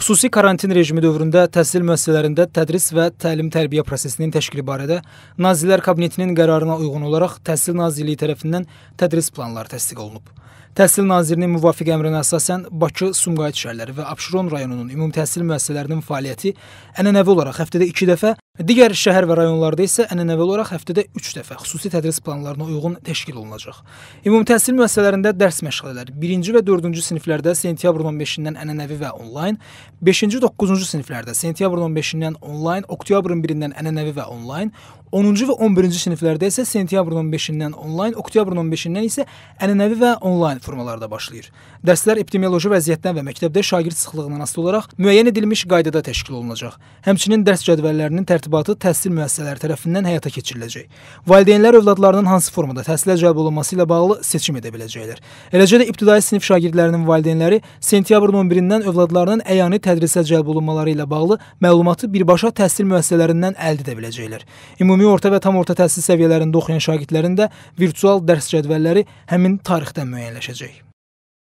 Xüsusi karantin rejimi dövründə təhsil müəssisələrində tədris və təlim-tərbiyə prosesinin təşkili barədə Nazirlər Kabinetinin qərarına uyğun olaraq Təhsil Nazirliyi tərəfindən tədris planları təsdiq olunub. Təhsil Nazirinin müvafiq əmrinə əsasən Bakı, Sumqayıt şəhərləri və Abşeron rayonunun ümumi təhsil müəssisələrinin fəaliyyəti ənənəvi olaraq həftədə 2 dəfə Digər şəhər və rayonlarda isə ənənəvi olaraq həftədə 3 dəfə xüsusi tədris planlarına uyğun təşkil olunacaq. Ümumi təhsil müəssisələrində dərs məşğələləri 1-ci və 4-cü siniflərdə sentyabrın 15-dən ənənəvi və onlayn, 5-ci 9-cu siniflərdə sentyabrın 15-dən onlayn, oktyabrın 1-dən ənənəvi və onlayn, 10-cu və 11-ci siniflərdə isə sentyabrın 15-dən onlayn, oktyabrın 15-dən isə ənənəvi və onlayn formalarda başlayır. Dərslər epidemioloji vəziyyətdən və məktəbdə şagird sıxlığından asılı olaraq müəyyən edilmiş qaydada təşkil olunacaq. Həmçinin dərs cədvəllərinin tərtibi tərtibatı təhsil müəssisələri tərəfindən həyata keçiriləcək. Valideynlər övladlarının hansı formada təhsilə cəlb olunması ilə bağlı seçim edə biləcəklər. Eləcə də ibtidai sinif şagirdlərinin valideynləri sentyabrın 11-dən övladlarının əyani tədrisə cəlb olunmaları ilə bağlı məlumatı birbaşa təhsil müəssisələrindən əldə edə biləcəklər. Ümumi orta və tam orta təhsil səviyyələrində oxuyan şagirdlərin də virtual dərs cədvəlləri həmin tarixdən müəyyənləşəcək.